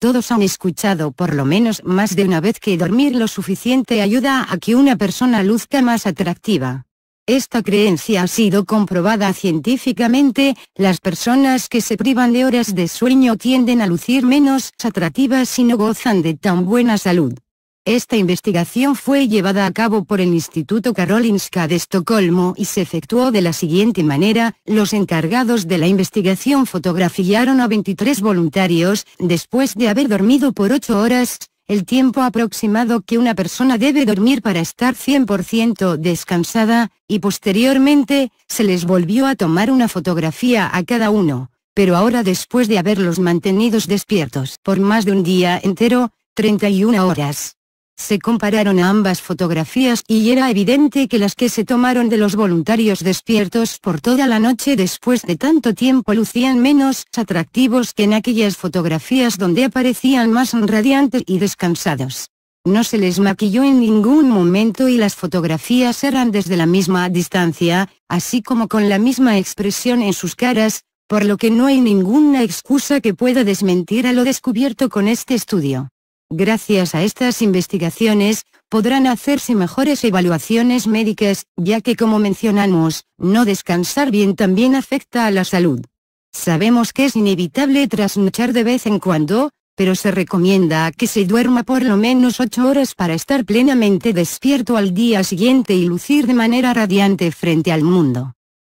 Todos han escuchado por lo menos más de una vez que dormir lo suficiente ayuda a que una persona luzca más atractiva. Esta creencia ha sido comprobada científicamente, las personas que se privan de horas de sueño tienden a lucir menos atractivas y no gozan de tan buena salud. Esta investigación fue llevada a cabo por el Instituto Karolinska de Estocolmo y se efectuó de la siguiente manera, los encargados de la investigación fotografiaron a 23 voluntarios, después de haber dormido por 8 horas, el tiempo aproximado que una persona debe dormir para estar 100% descansada, y posteriormente, se les volvió a tomar una fotografía a cada uno, pero ahora después de haberlos mantenidos despiertos por más de un día entero, 31 horas. Se compararon ambas fotografías y era evidente que las que se tomaron de los voluntarios despiertos por toda la noche después de tanto tiempo lucían menos atractivos que en aquellas fotografías donde aparecían más radiantes y descansados. No se les maquilló en ningún momento y las fotografías eran desde la misma distancia, así como con la misma expresión en sus caras, por lo que no hay ninguna excusa que pueda desmentir a lo descubierto con este estudio. Gracias a estas investigaciones, podrán hacerse mejores evaluaciones médicas, ya que como mencionamos, no descansar bien también afecta a la salud. Sabemos que es inevitable trasnochar de vez en cuando, pero se recomienda que se duerma por lo menos 8 horas para estar plenamente despierto al día siguiente y lucir de manera radiante frente al mundo.